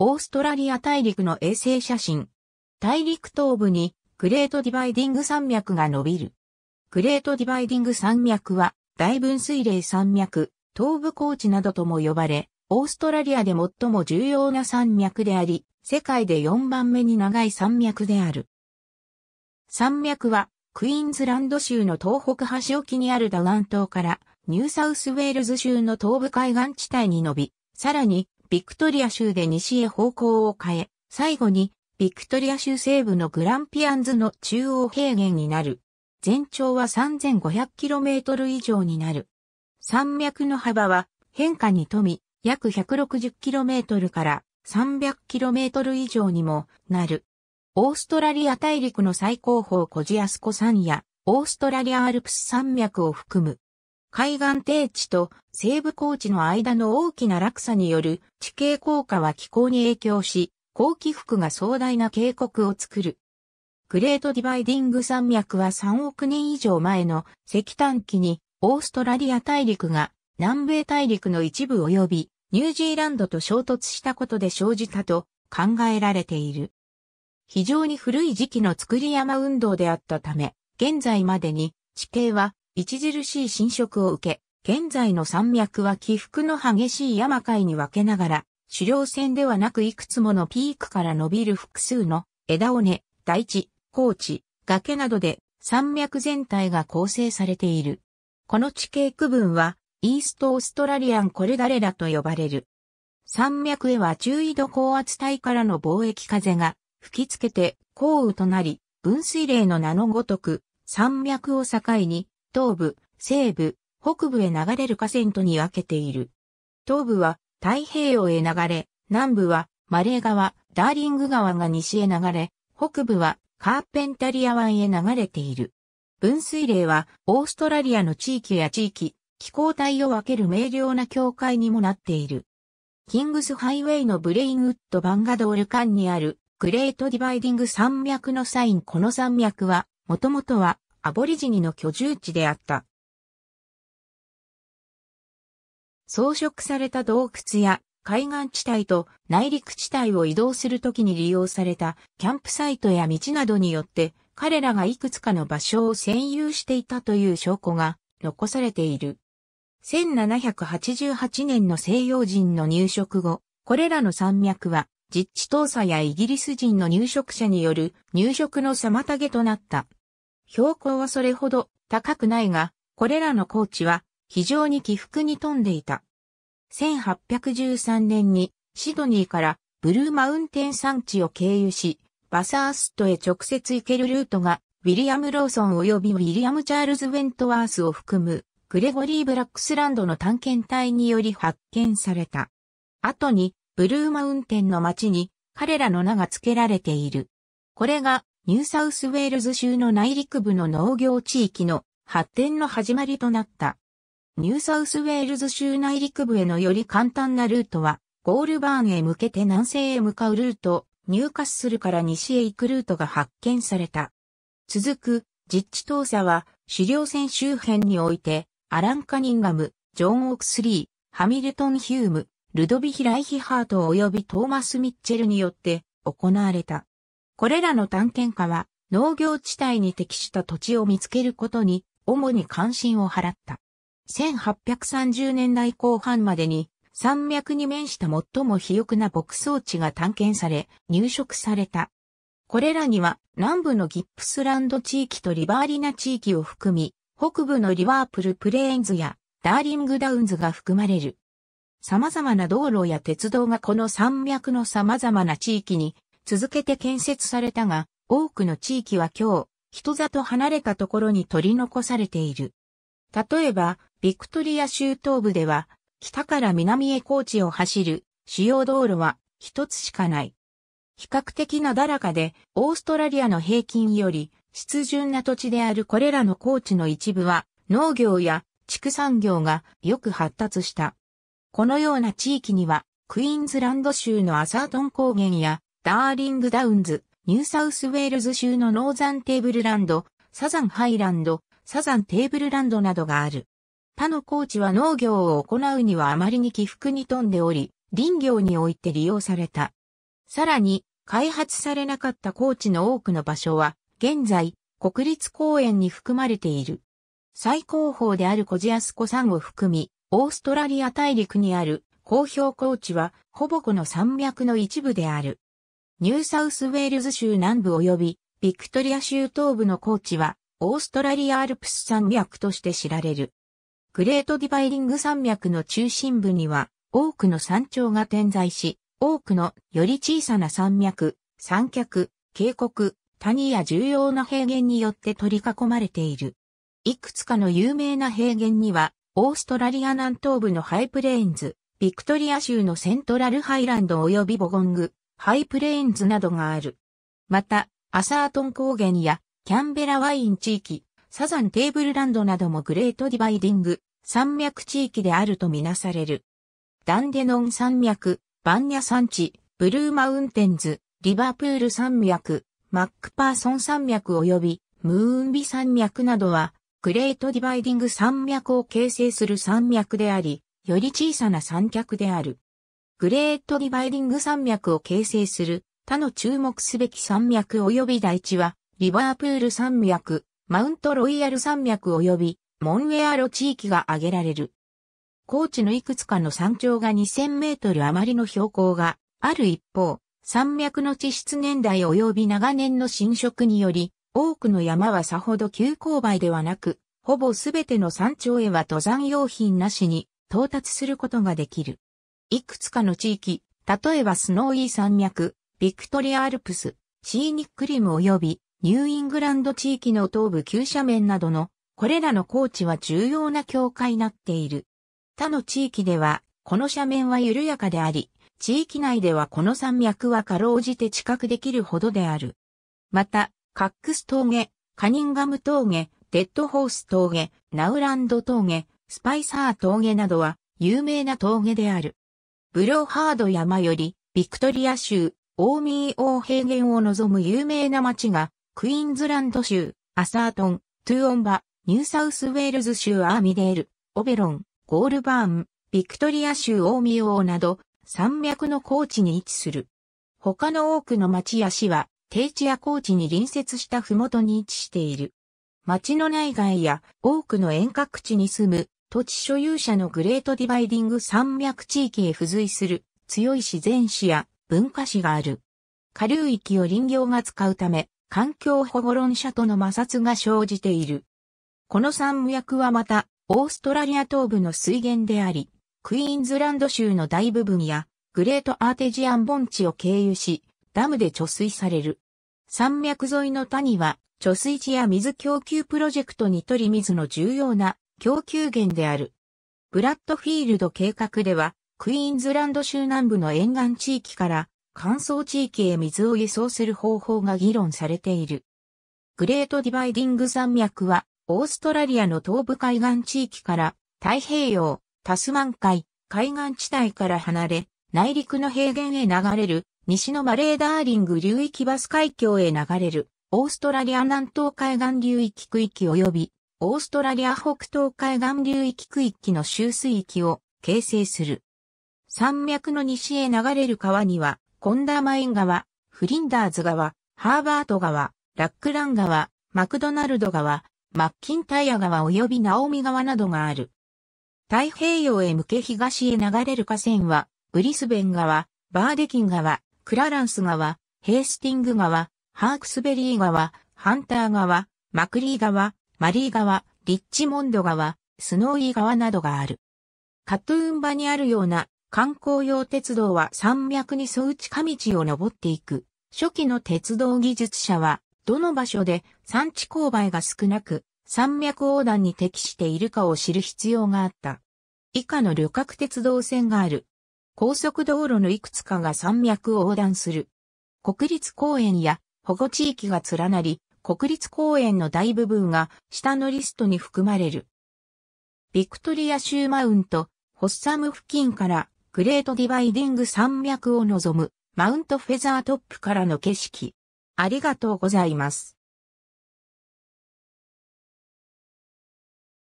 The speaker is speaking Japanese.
オーストラリア大陸の衛星写真。大陸東部にグレートディバイディング山脈が伸びる。グレートディバイディング山脈は大分水嶺山脈、東部高地などとも呼ばれ、オーストラリアで最も重要な山脈であり、世界で4番目に長い山脈である。山脈はクイーンズランド州の東北端沖にあるダガン島からニューサウスウェールズ州の東部海岸地帯に伸び、さらにビクトリア州で西へ方向を変え、最後に、ビクトリア州西部のグランピアンズの中央平原になる。全長は 3500km 以上になる。山脈の幅は変化に富み、約 160km から 300km 以上にもなる。オーストラリア大陸の最高峰コジアスコ山や、オーストラリアアルプス山脈を含む海岸低地と西部高地の間の大きな落差による地形効果は気候に影響し、高起伏が壮大な渓谷を作る。グレートディバイディング山脈は3億年以上前の石炭期にオーストラリア大陸が南米大陸の一部及びニュージーランドと衝突したことで生じたと考えられている。非常に古い時期の作り山運動であったため、現在までに地形は著しい侵食を受け、現在の山脈は起伏の激しい山海に分けながら、狩猟船ではなくいくつものピークから伸びる複数の枝尾根、大地、高地、崖などで山脈全体が構成されている。この地形区分は、イーストオーストラリアンコルダレラと呼ばれる。山脈へは中緯度高圧帯からの貿易風が吹きつけて降雨となり、分水嶺の名のごとく、山脈を境に東部、西部、北部へ流れる河川とに分けている。東部は太平洋へ流れ、南部はマレー川、ダーリング川が西へ流れ、北部はカーペンタリア湾へ流れている。分水嶺はオーストラリアの地域や地域、気候帯を分ける明瞭な境界にもなっている。キングスハイウェイのブレインウッドバンガドール間にあるグレートディバイディング山脈のサインこの山脈はもともとはアボリジニの居住地であった。装飾された洞窟や海岸地帯と内陸地帯を移動するときに利用されたキャンプサイトや道などによって彼らがいくつかの場所を占有していたという証拠が残されている。1788年の西洋人の入植後、これらの山脈は実地調査やイギリス人の入植者による入植の妨げとなった。標高はそれほど高くないが、これらの高地は非常に起伏に富んでいた。1813年にシドニーからブルーマウンテン山地を経由し、バサーストへ直接行けるルートが、ウィリアム・ローソン及びウィリアム・チャールズ・ウェントワースを含む、グレゴリー・ブラックスランドの探検隊により発見された。後に、ブルーマウンテンの町に、彼らの名が付けられている。これが、ニューサウスウェールズ州の内陸部の農業地域の発展の始まりとなった。ニューサウスウェールズ州内陸部へのより簡単なルートは、ゴールバーンへ向けて南西へ向かうルート、入ッするから西へ行くルートが発見された。続く、実地投査は、狩猟船周辺において、アラン・カニンガム、ジョン・オークスリー、ハミルトン・ヒューム、ルドビヒ・ライヒハート及びトーマス・ミッチェルによって行われた。これらの探検家は農業地帯に適した土地を見つけることに主に関心を払った。1830年代後半までに山脈に面した最も肥沃な牧草地が探検され入植された。これらには南部のギップスランド地域とリバーリナ地域を含み、北部のリワープルプレーンズやダーリングダウンズが含まれる。様々な道路や鉄道がこの山脈の様々な地域に続けて建設されたが、多くの地域は今日、人里離れたところに取り残されている。例えば、ビクトリア州東部では、北から南へ高地を走る主要道路は一つしかない。比較的なだらかで、オーストラリアの平均より、湿潤な土地であるこれらの高地の一部は、農業や畜産業がよく発達した。このような地域には、クイーンズランド州のアサートン高原やダーリングダウンズ、ニューサウスウェールズ州のノーザンテーブルランド、サザンハイランド、サザンテーブルランドなどがある。他の高地は農業を行うにはあまりに起伏に富んでおり、林業において利用された。さらに、開発されなかった高地の多くの場所は、現在、国立公園に含まれている。最高峰であるコジアスコ山を含み、オーストラリア大陸にある、公表高地は、ほぼこの山脈の一部である。ニューサウスウェールズ州南部及びビクトリア州東部の高地はオーストラリアアルプス山脈として知られる。グレートディバイリング山脈の中心部には多くの山頂が点在し、多くのより小さな山脈、山脚、渓谷、谷や重要な平原によって取り囲まれている。いくつかの有名な平原には、オーストラリア南東部のハイプレーンズ、ビクトリア州のセントラルハイランド及びボゴング、ハイプレーンズなどがある。また、アサートン高原やキャンベラワイン地域、サザンテーブルランドなどもグレートディバイディング、山脈地域であるとみなされる。ダンデノン山脈、バンニャ山地、ブルーマウンテンズ、リバプール山脈、マックパーソン山脈及びムーンビ山脈などは、グレートディバイディング山脈を形成する山脈であり、より小さな山脚である。グレートディバイディング山脈を形成する他の注目すべき山脈及び台地は、リバープール山脈、マウントロイヤル山脈及び、モンウェアロ地域が挙げられる。高地のいくつかの山頂が2000メートル余りの標高がある一方、山脈の地質年代及び長年の侵食により、多くの山はさほど急勾配ではなく、ほぼすべての山頂へは登山用品なしに到達することができる。いくつかの地域、例えばスノーイー山脈、ビクトリアアルプス、シーニックリム及びニューイングランド地域の東部急斜面などの、これらの高地は重要な境界になっている。他の地域では、この斜面は緩やかであり、地域内ではこの山脈はかろうじて知覚できるほどである。また、カックス峠、カニンガム峠、デッドホース峠、ナウランド峠、スパイサー峠などは有名な峠である。ブローハード山より、ビクトリア州、オーミー王平原を望む有名な町が、クイーンズランド州、アサートン、トゥオンバ、ニューサウスウェールズ州アーミデール、オベロン、ゴールバーン、ビクトリア州オーミー王など、山脈の高地に位置する。他の多くの町や市は、低地や高地に隣接した麓に位置している。町の内外や多くの遠隔地に住む土地所有者のグレートディバイディング山脈地域へ付随する強い自然史や文化史がある。下流域を林業が使うため、環境保護論者との摩擦が生じている。この山脈はまた、オーストラリア東部の水源であり、クイーンズランド州の大部分や、グレートアーテジアン盆地を経由し、ダムで貯水される。山脈沿いの谷は、貯水池や水供給プロジェクトに取り水の重要な供給源である。ブラッドフィールド計画では、クイーンズランド州南部の沿岸地域から乾燥地域へ水を輸送する方法が議論されている。グレートディバイディング山脈は、オーストラリアの東部海岸地域から太平洋、タスマン海、海岸地帯から離れ、内陸の平原へ流れる、西のマレーダーリング流域バス海峡へ流れる、オーストラリア南東海岸流域区域及び、オーストラリア北東海岸流域区域の周水域を形成する。山脈の西へ流れる川には、コンダーマイン川、フリンダーズ川、ハーバート川、ラックラン川、マクドナルド川、マッキンタイア川及びナオミ川などがある。太平洋へ向け東へ流れる河川は、ブリスベン川、バーデキン川、クラランス川、ヘースティング川、ハークスベリー川、ハンター川、マクリー川、マリー川、リッチモンド川、スノーイー川などがある。カトゥーン場にあるような観光用鉄道は山脈に沿う近道を登っていく。初期の鉄道技術者は、どの場所で産地勾配が少なく、山脈横断に適しているかを知る必要があった。以下の旅客鉄道線がある。高速道路のいくつかが山脈を横断する。国立公園や保護地域が連なり、国立公園の大部分が下のリストに含まれる。ビクトリア州マウント、ホッサム付近からグレートディバイディング山脈を望むマウントフェザートップからの景色。ありがとうございます。